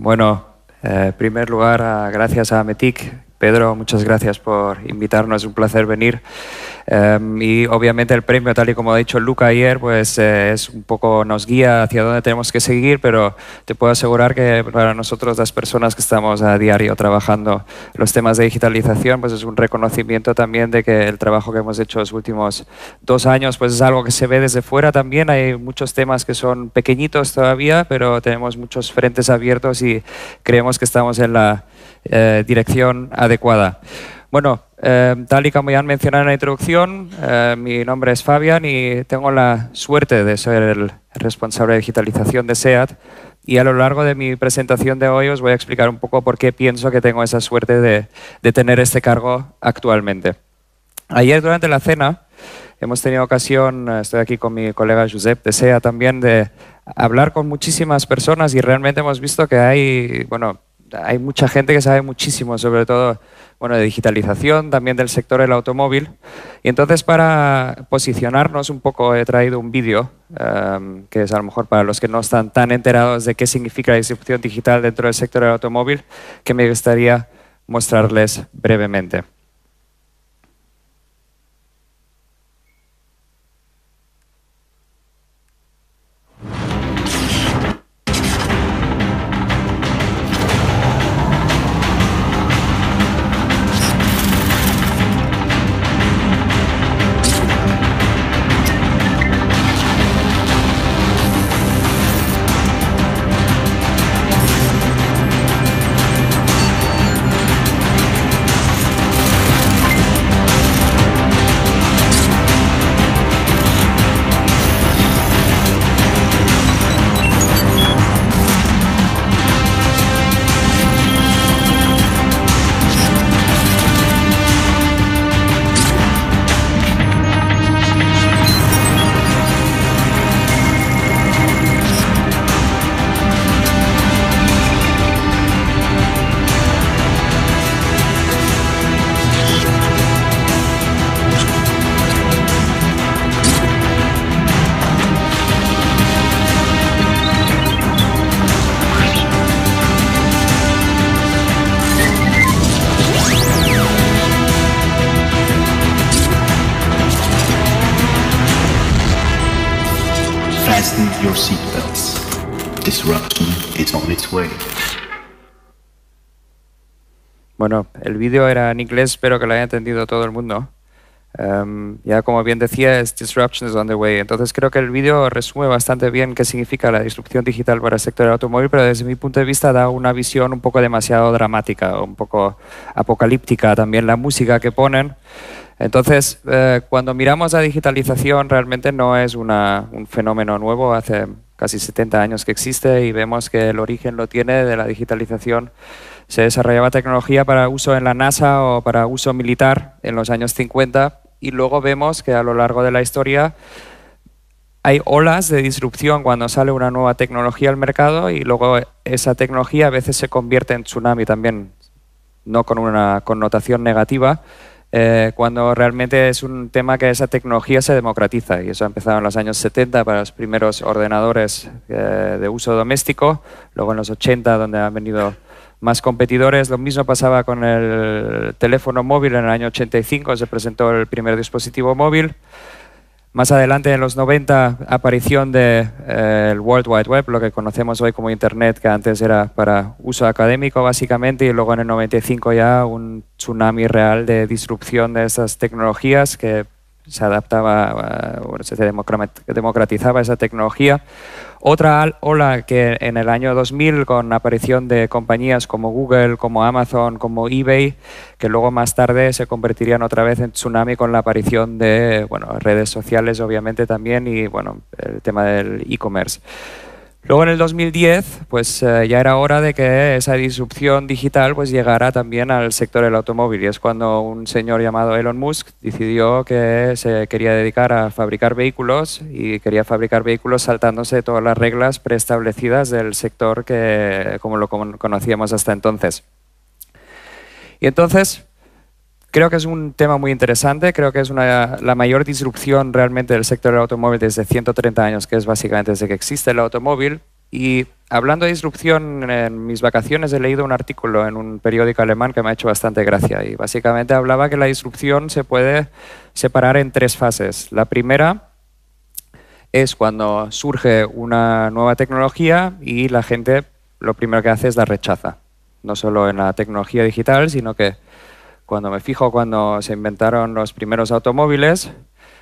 Bueno, eh, en primer lugar, gracias a Metic. Pedro, muchas gracias por invitarnos, es un placer venir. Em, y obviamente el premio, tal y como ha dicho Luca ayer, pues eh, es un poco nos guía hacia dónde tenemos que seguir, pero te puedo asegurar que para nosotros las personas que estamos a diario trabajando los temas de digitalización, pues es un reconocimiento también de que el trabajo que hemos hecho los últimos dos años, pues es algo que se ve desde fuera también. Hay muchos temas que son pequeñitos todavía, pero tenemos muchos frentes abiertos y creemos que estamos en la eh, dirección adecuada. Bueno, eh, tal y como ya han mencionado en la introducción, eh, mi nombre es Fabian y tengo la suerte de ser el responsable de digitalización de SEAT. Y a lo largo de mi presentación de hoy os voy a explicar un poco por qué pienso que tengo esa suerte de, de tener este cargo actualmente. Ayer durante la cena hemos tenido ocasión, eh, estoy aquí con mi colega Josep de SEA también, de hablar con muchísimas personas y realmente hemos visto que hay, bueno, hay mucha gente que sabe muchísimo, sobre todo bueno, de digitalización también del sector del automóvil. Y entonces para posicionarnos un poco he traído un vídeo em, que es a lo mejor para los que no están tan enterados de qué significa la distribución digital dentro del sector del automóvil que me gustaría mostrarles brevemente. Bueno, el vídeo era en inglés, espero que lo haya entendido todo el mundo. Em, ya como bien decía, es Disruption is on the way. Entonces creo que el vídeo resume bastante bien qué significa la disrupción digital para el sector del automóvil, pero desde mi punto de vista da una visión un poco demasiado dramática, un poco apocalíptica también la música que ponen. Entonces, eh, cuando miramos la digitalización, realmente no es un fenómeno nuevo. Hace casi 70 años que existe y vemos que el origen lo tiene de la digitalización. Se desarrollaba tecnología para uso en la NASA o para uso militar en los años 50 y luego vemos que a lo largo de la historia hay olas de disrupción cuando sale una nueva tecnología al mercado y luego esa tecnología a veces se convierte en tsunami también, no con una connotación negativa, eh, cuando realmente es un tema que esa tecnología se democratiza y eso ha empezado en los años 70 para los primeros ordenadores eh, de uso doméstico, luego en los 80 donde han venido más competidores. Lo mismo pasaba con el teléfono móvil en el año 85, se presentó el primer dispositivo móvil. Más adelante, en los 90, aparición del de, eh, World Wide Web, lo que conocemos hoy como Internet, que antes era para uso académico básicamente, y luego en el 95 ya un tsunami real de disrupción de esas tecnologías que se adaptaba se democratizaba esa tecnología. Otra ola que en el año 2000, con la aparición de compañías como Google, como Amazon, como eBay, que luego más tarde se convertirían otra vez en tsunami con la aparición de bueno, redes sociales, obviamente también, y bueno, el tema del e-commerce. Luego en el 2010, pues eh, ya era hora de que esa disrupción digital pues llegara también al sector del automóvil y es cuando un señor llamado Elon Musk decidió que se quería dedicar a fabricar vehículos y quería fabricar vehículos saltándose todas las reglas preestablecidas del sector que como lo conocíamos hasta entonces. Y entonces Creo que es un tema muy interesante, creo que es una, la mayor disrupción realmente del sector del automóvil desde 130 años, que es básicamente desde que existe el automóvil. Y hablando de disrupción, en mis vacaciones he leído un artículo en un periódico alemán que me ha hecho bastante gracia y básicamente hablaba que la disrupción se puede separar en tres fases. La primera es cuando surge una nueva tecnología y la gente lo primero que hace es la rechaza, no solo en la tecnología digital, sino que cuando me fijo cuando se inventaron los primeros automóviles,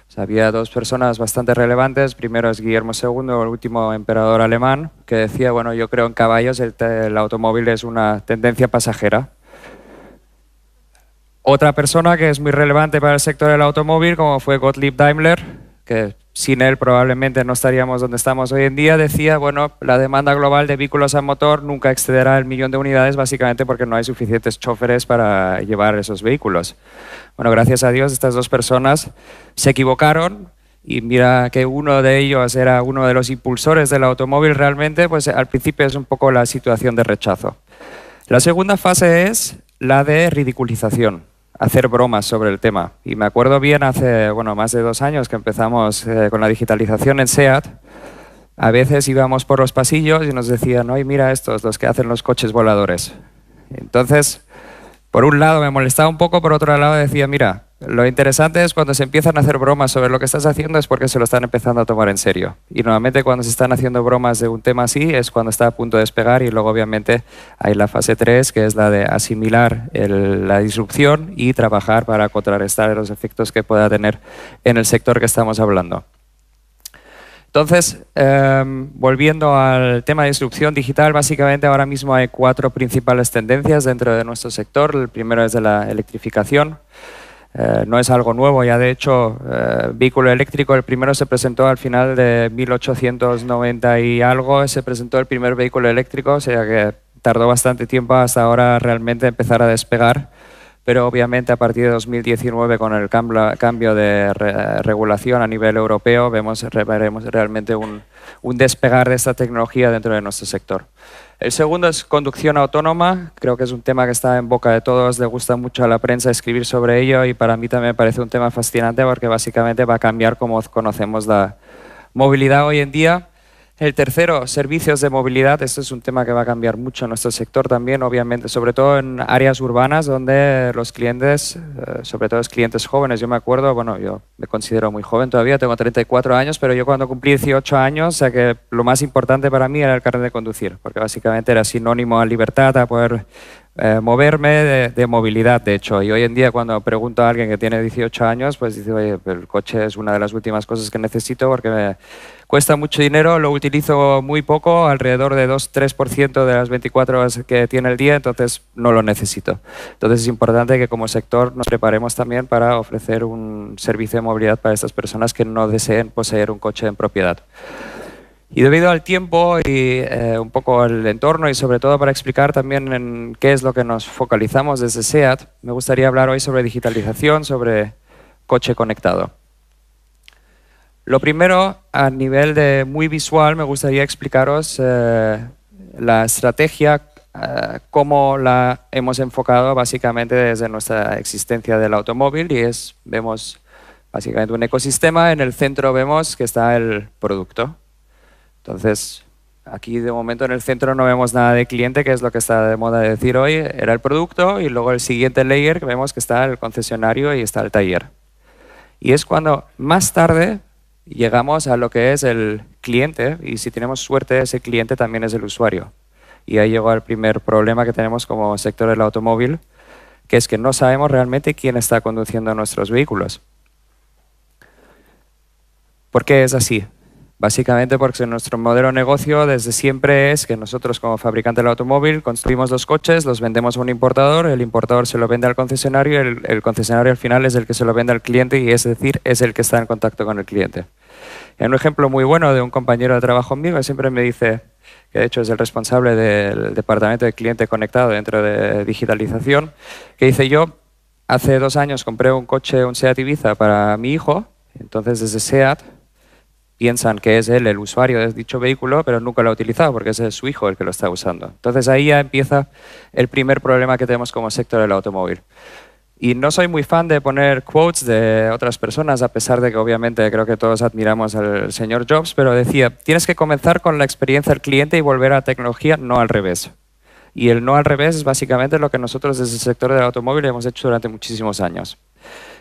pues, había dos personas bastante relevantes. Primero es Guillermo II, el último emperador alemán, que decía, bueno, yo creo en caballos, el, el automóvil es una tendencia pasajera. Otra persona que es muy relevante para el sector del automóvil, como fue Gottlieb Daimler, que sin él probablemente no estaríamos donde estamos hoy en día, decía, bueno, la demanda global de vehículos a motor nunca excederá el millón de unidades, básicamente porque no hay suficientes choferes para llevar esos vehículos. Bueno, gracias a Dios estas dos personas se equivocaron y mira que uno de ellos era uno de los impulsores del automóvil realmente, pues al principio es un poco la situación de rechazo. La segunda fase es la de ridiculización hacer bromas sobre el tema. Y me acuerdo bien hace, bueno, más de dos años que empezamos eh, con la digitalización en SEAT, a veces íbamos por los pasillos y nos decían, oye, mira estos, los que hacen los coches voladores. Entonces, por un lado me molestaba un poco, por otro lado decía, mira, lo interesante es cuando se empiezan a hacer bromas sobre lo que estás haciendo es porque se lo están empezando a tomar en serio. Y normalmente cuando se están haciendo bromas de un tema así es cuando está a punto de despegar y luego obviamente hay la fase 3 que es la de asimilar la disrupción y trabajar para contrarrestar los efectos que pueda tener en el sector que estamos hablando. Entonces, em, volviendo al tema de disrupción digital, básicamente ahora mismo hay cuatro principales tendencias dentro de nuestro sector. El primero es de la electrificación. Eh, no es algo nuevo, ya de hecho, eh, vehículo eléctrico, el primero se presentó al final de 1890 y algo, se presentó el primer vehículo eléctrico, o sea que tardó bastante tiempo hasta ahora realmente empezar a despegar, pero obviamente a partir de 2019 con el cambio de regulación a nivel europeo vemos, veremos realmente un despegar de esta tecnología dentro de nuestro sector. El segundo es conducción autónoma. Creo que es un tema que está en boca de todos. Le gusta mucho a la prensa escribir sobre ello y para mí también parece un tema fascinante porque básicamente va a cambiar cómo conocemos la movilidad hoy en día. El tercero, servicios de movilidad. Este es un tema que va a cambiar mucho en nuestro sector también, obviamente, sobre todo en áreas urbanas donde los clientes, eh, sobre todo los clientes jóvenes, yo me acuerdo, bueno, yo me considero muy joven todavía, tengo 34 años, pero yo cuando cumplí 18 años, o sea que lo más importante para mí era el carnet de conducir, porque básicamente era sinónimo a libertad, a poder eh, moverme de, movilidad, de hecho. Y hoy en día cuando pregunto a alguien que tiene 18 años, pues dice, oye, el coche es una de las últimas cosas que necesito porque cuesta mucho dinero, lo utilizo muy poco, alrededor de 2-3% de las 24 horas que tiene el día, entonces no lo necesito. Entonces es importante que como sector nos preparemos también para ofrecer un servicio de movilidad para estas personas que no deseen poseer un coche en propiedad. Y debido al tiempo y eh, un poco al entorno y sobre todo para explicar también en qué es lo que nos focalizamos desde SEAT, me gustaría hablar hoy sobre digitalización, sobre coche conectado. Lo primero, a nivel de muy visual, me gustaría explicaros eh, la estrategia, eh, cómo la hemos enfocado básicamente desde nuestra existencia del automóvil y es, vemos básicamente un ecosistema, en el centro vemos que está el producto, entonces, aquí de momento en el centro no vemos nada de cliente, que es lo que está de moda de decir hoy. Era el producto y luego el siguiente layer que vemos que está el concesionario y está el taller. Y es cuando más tarde llegamos a lo que es el cliente y si tenemos suerte ese cliente también es el usuario. Y ahí llegó el primer problema que tenemos como sector del automóvil, que es que no sabemos realmente quién está conduciendo nuestros vehículos. ¿Por qué es así? Básicamente porque nuestro modelo de negocio desde siempre es que nosotros como fabricante del automóvil construimos los coches, los vendemos a un importador, el importador se lo vende al concesionario, el, concesionario al final es el que se lo vende al cliente y es decir, es el que está en contacto con el cliente. en un ejemplo muy bueno de un compañero de trabajo mío que siempre me dice, que de hecho es el responsable del departamento de cliente conectado dentro de digitalización, que dice yo hace dos años compré un coche, un Seat Ibiza para mi hijo, entonces desde Seat piensan que es él el usuario de dicho vehículo, pero nunca lo ha utilizado porque es su hijo el que lo está usando. Entonces ahí ya empieza el primer problema que tenemos como sector del automóvil. Y no soy muy fan de poner quotes de otras personas, a pesar de que obviamente creo que todos admiramos al señor Jobs, pero decía, tienes que comenzar con la experiencia del cliente y volver a tecnología, no al revés. Y el no al revés es básicamente lo que nosotros desde el sector del automóvil hemos hecho durante muchísimos años.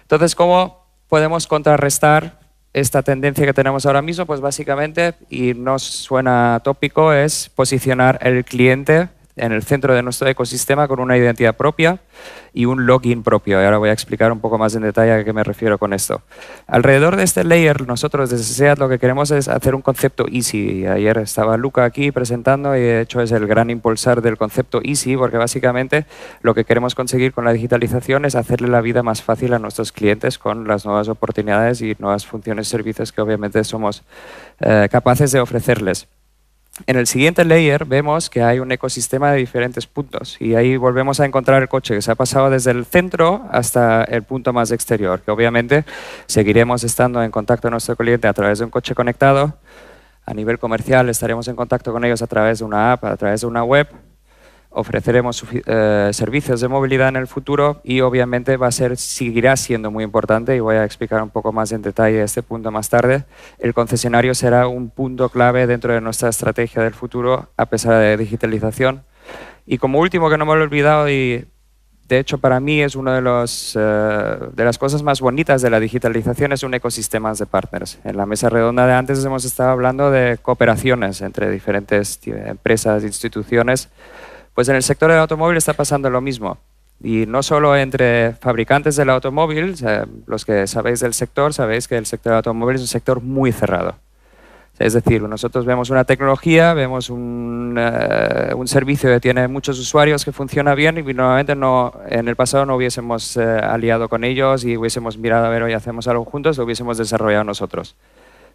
Entonces, ¿cómo podemos contrarrestar esta tendencia que tenemos ahora mismo, pues básicamente, y nos suena tópico, es posicionar el cliente en el centro de nuestro ecosistema con una identidad propia y un login propio. Y ahora voy a explicar un poco más en detalle a qué me refiero con esto. Alrededor de este layer, nosotros desde SEAT lo que queremos es hacer un concepto easy. Ayer estaba Luca aquí presentando y de hecho es el gran impulsar del concepto easy porque básicamente lo que queremos conseguir con la digitalización es hacerle la vida más fácil a nuestros clientes con las nuevas oportunidades y nuevas funciones y servicios que obviamente somos eh, capaces de ofrecerles. En el siguiente layer vemos que hay un ecosistema de diferentes puntos y ahí volvemos a encontrar el coche que se ha pasado desde el centro hasta el punto más exterior, que obviamente seguiremos estando en contacto con nuestro cliente a través de un coche conectado. A nivel comercial estaremos en contacto con ellos a través de una app, a través de una web ofreceremos eh, servicios de movilidad en el futuro y obviamente va a ser, seguirá siendo muy importante y voy a explicar un poco más en detalle este punto más tarde. El concesionario será un punto clave dentro de nuestra estrategia del futuro a pesar de digitalización. Y como último que no me lo he olvidado y de hecho para mí es una de, los, eh, de las cosas más bonitas de la digitalización es un ecosistema de partners. En la mesa redonda de antes hemos estado hablando de cooperaciones entre diferentes eh, empresas, instituciones pues en el sector del automóvil está pasando lo mismo. Y no solo entre fabricantes del automóvil, los que sabéis del sector, sabéis que el sector del automóvil es un sector muy cerrado. Es decir, nosotros vemos una tecnología, vemos un, eh, servicio que tiene muchos usuarios que funciona bien y normalmente no, en el pasado no hubiésemos eh, aliado con ellos y hubiésemos mirado a ver hoy hacemos algo juntos, lo hubiésemos desarrollado nosotros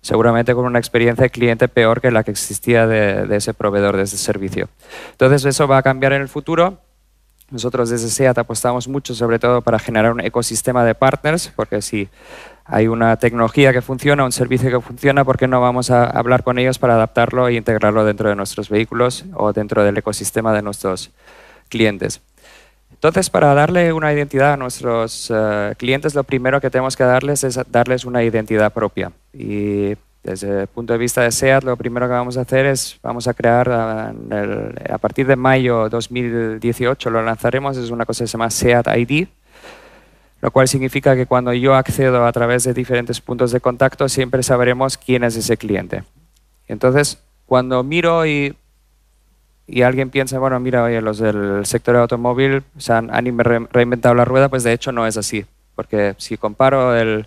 seguramente con una experiencia de cliente peor que la que existía de, ese proveedor, de ese servicio. Entonces eso va a cambiar en el futuro. Nosotros desde SEAT apostamos mucho, sobre todo para generar un ecosistema de partners, porque si hay una tecnología que funciona, un servicio que funciona, ¿por qué no vamos a hablar con ellos para adaptarlo e integrarlo dentro de nuestros vehículos o dentro del ecosistema de nuestros clientes? Entonces, para darle una identidad a nuestros eh, clientes, lo primero que tenemos que darles es darles una identidad propia. Y desde el punto de vista de SEAT, lo primero que vamos a hacer es, vamos a crear, ah, a partir de mayo 2018 lo lanzaremos, es una cosa que se llama SEAT ID, lo cual significa que cuando yo accedo a través de diferentes puntos de contacto, siempre sabremos quién es ese cliente. Entonces, cuando miro y y alguien piensa, bueno, mira, oye, los del sector automóvil se han, reinventado la rueda, pues de hecho no es así. Porque si comparo el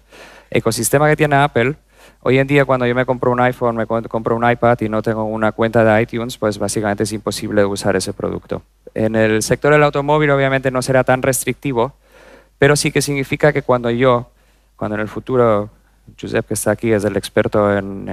ecosistema que tiene Apple, hoy en día cuando yo me compro un iPhone, me compro un iPad y no tengo una cuenta de iTunes, pues básicamente es imposible usar ese producto. En el sector del automóvil obviamente no será tan restrictivo, pero sí que significa que cuando yo, cuando en el futuro Josep, que está aquí, es el experto en,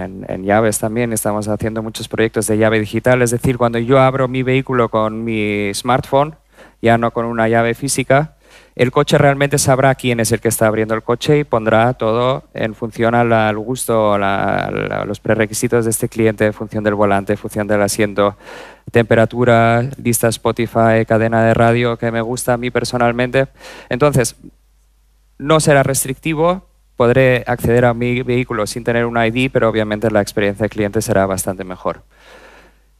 llaves también. Estamos haciendo muchos proyectos de llave digital. Es decir, cuando yo abro mi vehículo con mi smartphone, ya no con una llave física, el coche realmente sabrá quién es el que está abriendo el coche y pondrá todo en función al, gusto, a los prerequisitos de este cliente, en función del volante, función del asiento, temperatura, lista Spotify, cadena de radio que me gusta a mí personalmente. Entonces, no será restrictivo, podré acceder a mi vehículo sin tener un ID, pero obviamente la experiencia del cliente será bastante mejor.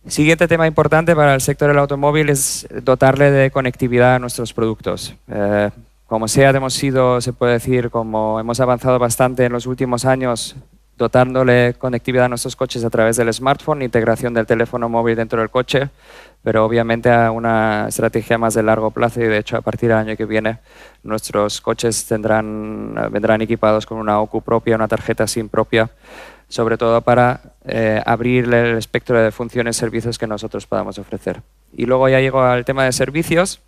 Siguiente tema importante para el sector del automóvil es dotarle de conectividad a nuestros productos. Eh, como sea, hemos sido, se puede decir, como hemos avanzado bastante en los últimos años dotándole conectividad a nuestros coches a través del smartphone, integración del teléfono móvil dentro del coche, pero obviamente a una estrategia más de largo plazo y de hecho a partir del año que viene nuestros coches tendrán, eh, vendrán equipados con una OCU propia, una tarjeta SIM propia, sobre todo para eh, abrir el espectro de funciones y servicios que nosotros podamos ofrecer. Y luego ya llego al tema de servicios,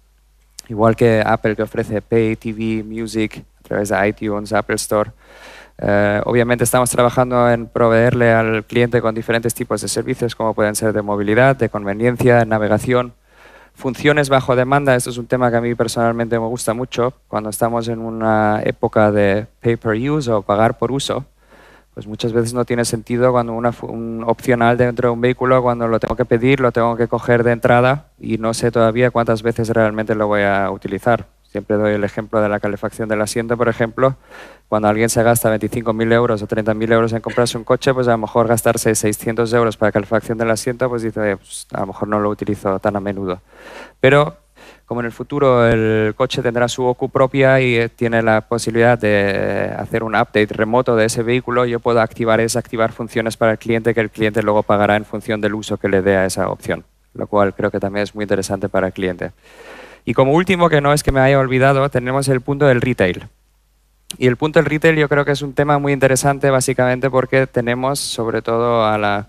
igual que Apple que ofrece Pay, TV, Music, a través de iTunes, Apple Store, eh, obviamente estamos trabajando en proveerle al cliente con diferentes tipos de servicios, como pueden ser de movilidad, de conveniencia, navegación, funciones bajo demanda. Esto es un tema que a mí personalmente me gusta mucho. Cuando estamos en una época de pay-per-use o pagar por uso, pues muchas veces no tiene sentido cuando una, un opcional dentro de un vehículo, cuando lo tengo que pedir, lo tengo que coger de entrada y no sé todavía cuántas veces realmente lo voy a utilizar. Siempre doy el ejemplo de la calefacción del asiento, por ejemplo. Cuando alguien se gasta 25.000 euros o 30.000 euros en comprarse un coche, pues a lo mejor gastarse 600 euros para calefacción del asiento, pues dice, pues, a lo mejor no lo utilizo tan a menudo. Pero como en el futuro el coche tendrá su OCU propia y eh, tiene la posibilidad de hacer un update remoto de ese vehículo, yo puedo activar y desactivar funciones para el cliente que el cliente luego pagará en función del uso que le dé a esa opción, lo cual creo que también es muy interesante para el cliente. Y como último, que no es que me haya olvidado, tenemos el punto del retail. Y el punto del retail yo creo que es un tema muy interesante básicamente porque tenemos sobre todo a la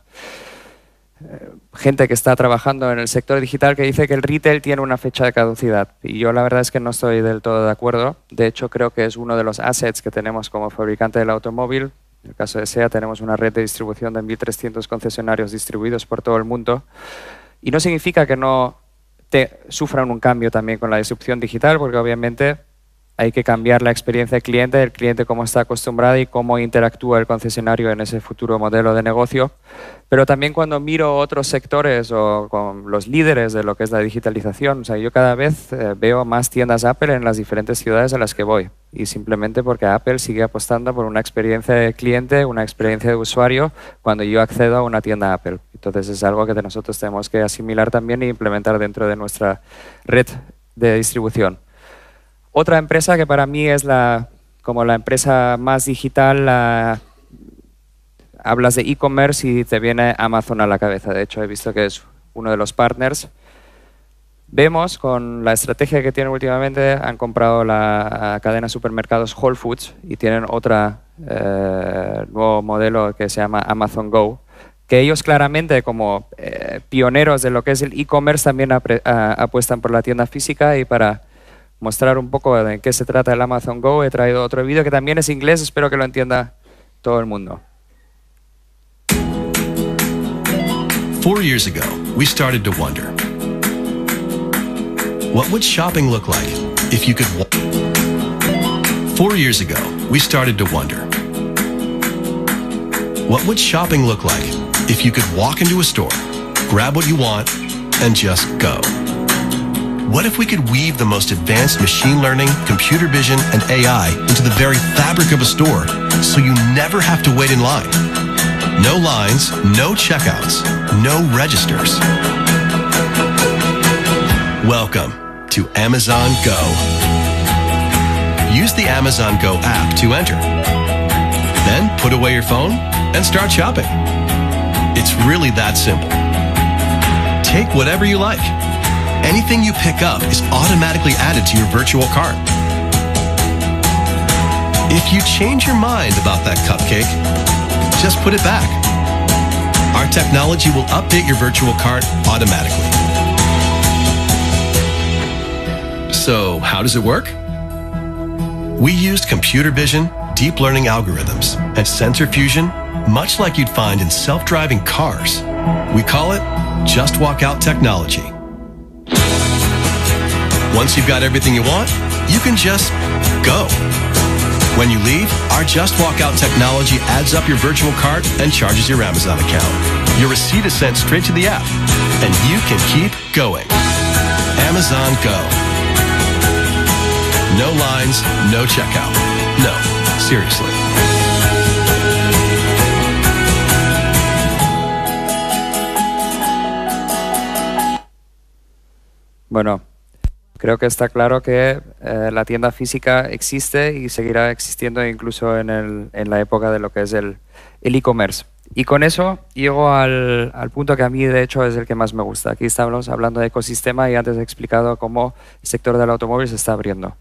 eh, gente que está trabajando en el sector digital que dice que el retail tiene una fecha de caducidad. Y yo la verdad es que no estoy del todo de acuerdo. De hecho, creo que es uno de los assets que tenemos como fabricante del automóvil. En el caso de SEA tenemos una red de distribución de 1.300 concesionarios distribuidos por todo el mundo. Y no significa que no te, sufran un cambio también con la disrupción digital, porque obviamente hay que cambiar la experiencia del cliente, el cliente cómo está acostumbrado y cómo interactúa el concesionario en ese futuro modelo de negocio. Pero también cuando miro otros sectores o con los líderes de lo que es la digitalización, o sea, yo cada vez eh, veo más tiendas Apple en las diferentes ciudades a las que voy. Y simplemente porque Apple sigue apostando por una experiencia de cliente, una experiencia de usuario cuando yo accedo a una tienda Apple. Entonces es algo que nosotros tenemos que asimilar también e implementar dentro de nuestra red de distribución. Otra empresa que para mí es la, como la empresa más digital, hablas de e-commerce y te viene Amazon a la cabeza. De hecho, he visto que es uno de los partners. Vemos con la estrategia que tienen últimamente, han comprado la cadena de supermercados Whole Foods y tienen otro eh, nuevo modelo que se llama Amazon Go, que ellos claramente como eh, pioneros de lo que es el e-commerce también apuestan por la tienda física y para mostrar un poco de qué se trata el Amazon Go. He traído otro vídeo que también es inglés, espero que lo entienda todo el mundo. Four years ago, we started to wonder what would shopping look like if you could. Four years ago, we started to wonder what would shopping look like if you could walk into a store, grab what you want, and just go. What if we could weave the most advanced machine learning, computer vision, and AI into the very fabric of a store so you never have to wait in line? No lines, no checkouts, no registers. Welcome to Amazon Go. Use the Amazon Go app to enter. Then put away your phone and start shopping. It's really that simple. Take whatever you like anything you pick up is automatically added to your virtual cart. If you change your mind about that cupcake, just put it back. Our technology will update your virtual cart automatically. So, how does it work? We used computer vision, deep learning algorithms, and sensor fusion, much like you'd find in self driving cars. We call it Just Walk Out Technology. Once you've got everything you want, you can just go. When you leave, our Just Walk Out technology adds up your virtual cart and charges your Amazon account. Your receipt is sent straight to the app, and you can keep going. Amazon Go. No lines, no checkout. No, seriously. Bueno, creo que está claro que eh, la tienda física existe y seguirá existiendo incluso en, el, en la época de lo que es el e-commerce. y con eso llego al, al, punto que a mí de hecho es el que más me gusta. Aquí estamos hablando de ecosistema y antes he explicado cómo el sector del automóvil se está abriendo.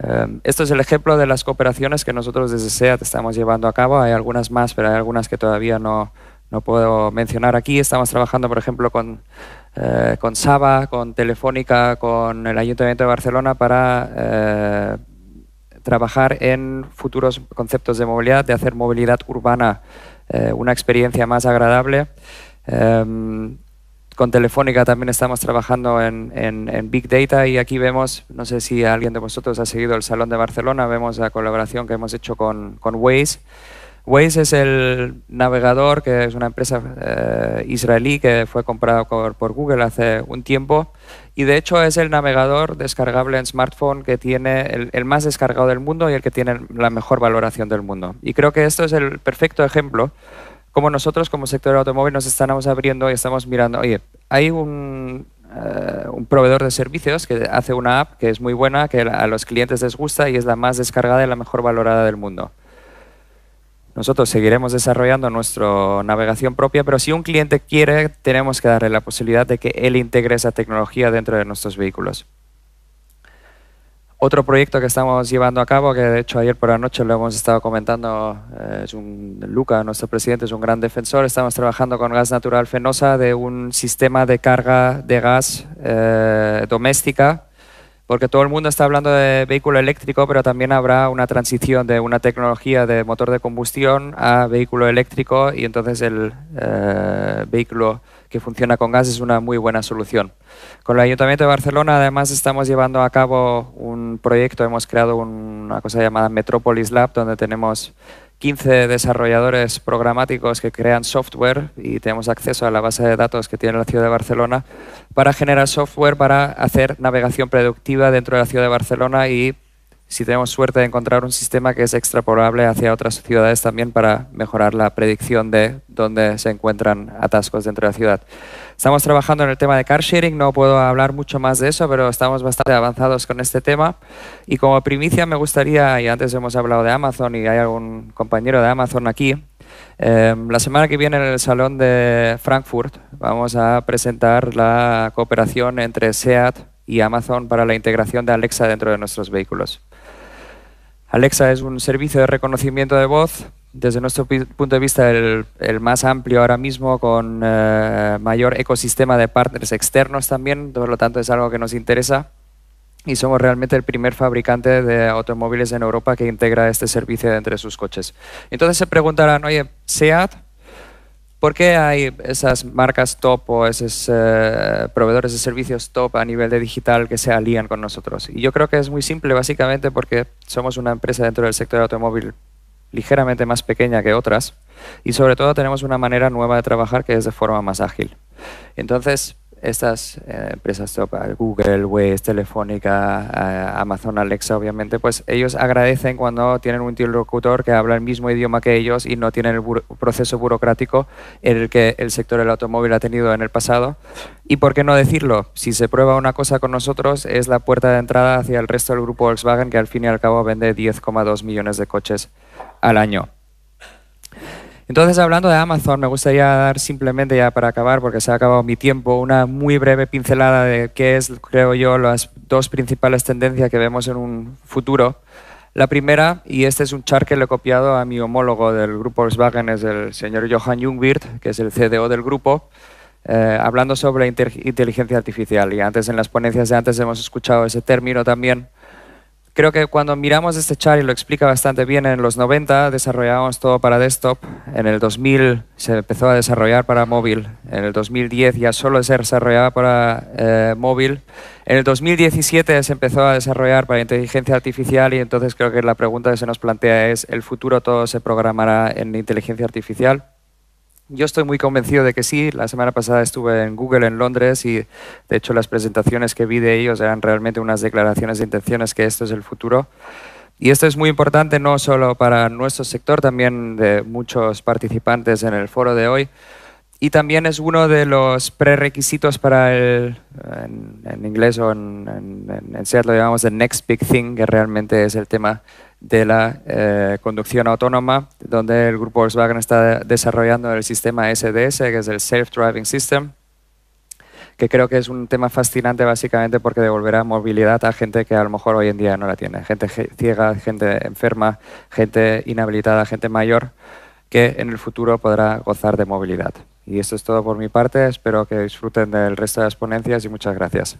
Eh, esto es el ejemplo de las cooperaciones que nosotros desde SEAT estamos llevando a cabo. Hay algunas más, pero hay algunas que todavía no, no puedo mencionar aquí. Estamos trabajando, por ejemplo, con eh, con Saba, con Telefónica, con el Ayuntamiento de Barcelona para eh, trabajar en futuros conceptos de movilidad, de hacer movilidad urbana eh, una experiencia más agradable. Con Telefónica también estamos trabajando en, Big Data y aquí vemos, no sé si alguien de vosotros ha seguido el Salón de Barcelona, vemos la colaboración que hemos hecho con, con Waze. Waze es el navegador que es una empresa eh, israelí que fue comprada por, Google hace un tiempo y de hecho es el navegador descargable en smartphone que tiene el, más descargado del mundo y el que tiene la mejor valoración del mundo. Y creo que esto es el perfecto ejemplo como nosotros como sector automóvil nos estamos abriendo y estamos mirando, oye, hay un, eh, un proveedor de servicios que hace una app que es muy buena, que a los clientes les gusta y es la más descargada y la mejor valorada del mundo. Nosotros seguiremos desarrollando nuestra navegación propia, pero si un cliente quiere, tenemos que darle la posibilidad de que él integre esa tecnología dentro de nuestros vehículos. Otro proyecto que estamos llevando a cabo, que de hecho ayer por la noche lo hemos estado comentando, eh, es un, Luca, nuestro presidente, es un gran defensor. Estamos trabajando con gas natural fenosa de un sistema de carga de gas eh, doméstica porque todo el mundo está hablando de vehículo eléctrico, pero también habrá una transición de una tecnología de motor de combustión a vehículo eléctrico y entonces el eh, vehículo que funciona con gas es una muy buena solución. Con el Ayuntamiento de Barcelona además estamos llevando a cabo un proyecto, hemos creado una cosa llamada Metropolis Lab, donde tenemos 15 desarrolladores programáticos que crean software y tenemos acceso a la base de datos que tiene la ciudad de Barcelona para generar software para hacer navegación productiva dentro de la ciudad de Barcelona y si tenemos suerte de encontrar un sistema que es extrapolable hacia otras ciudades también para mejorar la predicción de dónde se encuentran atascos dentro de la ciudad. Estamos trabajando en el tema de car sharing, no puedo hablar mucho más de eso, pero estamos bastante avanzados con este tema. Y como primicia me gustaría, y antes hemos hablado de Amazon y hay algún compañero de Amazon aquí, em, la semana que viene en el Salón de Frankfurt vamos a presentar la cooperación entre SEAT y Amazon para la integración de Alexa dentro de nuestros vehículos. Alexa es un servicio de reconocimiento de voz, desde nuestro punto de vista el, más amplio ahora mismo, con eh, mayor ecosistema de partners externos también, por lo tanto es algo que nos interesa y somos realmente el primer fabricante de automóviles en Europa que integra este servicio entre sus coches. Entonces se preguntarán, oye, SEAT ¿Por qué hay esas marcas top o esos eh, proveedores de servicios top a nivel de digital que se alían con nosotros? Y yo creo que es muy simple, básicamente porque somos una empresa dentro del sector automóvil ligeramente más pequeña que otras y sobre todo tenemos una manera nueva de trabajar que es de forma más ágil. Entonces, estas eh, empresas Google, Waze, Telefónica, Amazon Alexa, obviamente, pues ellos agradecen cuando tienen un interlocutor que habla el mismo idioma que ellos y no tienen el proceso burocrático en el que el sector del automóvil ha tenido en el pasado. Y por qué no decirlo, si se prueba una cosa con nosotros es la puerta de entrada hacia el resto del grupo Volkswagen que al fin y al cabo vende 10,2 millones de coches al año. Entonces, hablando de Amazon, me gustaría dar simplemente, ya para acabar, porque se ha acabado mi tiempo, una muy breve pincelada de qué es, creo yo, las dos principales tendencias que vemos en un futuro. La primera, y este es un char que le he copiado a mi homólogo del grupo Volkswagen, es el señor Johan Jungwirth, que es el CDO del grupo, eh, hablando sobre inteligencia artificial. Y antes en las ponencias de antes hemos escuchado ese término también. Creo que cuando miramos este char y lo explica bastante bien, en los 90 desarrollábamos todo para desktop, en el 2000 se empezó a desarrollar para móvil, en el 2010 ya solo se desarrollaba para eh, móvil, en el 2017 se empezó a desarrollar para inteligencia artificial y entonces creo que la pregunta que se nos plantea es, ¿el futuro todo se programará en inteligencia artificial? Yo estoy muy convencido de que sí. La semana pasada estuve en Google en Londres y de hecho las presentaciones que vi de ellos eran realmente unas declaraciones de intenciones que esto es el futuro. Y esto es muy importante no solo para nuestro sector, también de muchos participantes en el foro de hoy, y también es uno de los prerequisitos para el, en, inglés o en, en, lo llamamos el next big thing, que realmente es el tema de la eh, conducción autónoma, donde el grupo Volkswagen está desarrollando el sistema SDS, que es el Self-Driving System, que creo que es un tema fascinante básicamente porque devolverá movilidad a gente que a lo mejor hoy en día no la tiene, gente ciega, gente enferma, gente inhabilitada, gente mayor, que en el futuro podrá gozar de movilidad. Y esto es todo por mi parte. Espero que disfruten del resto de las ponencias y muchas gracias.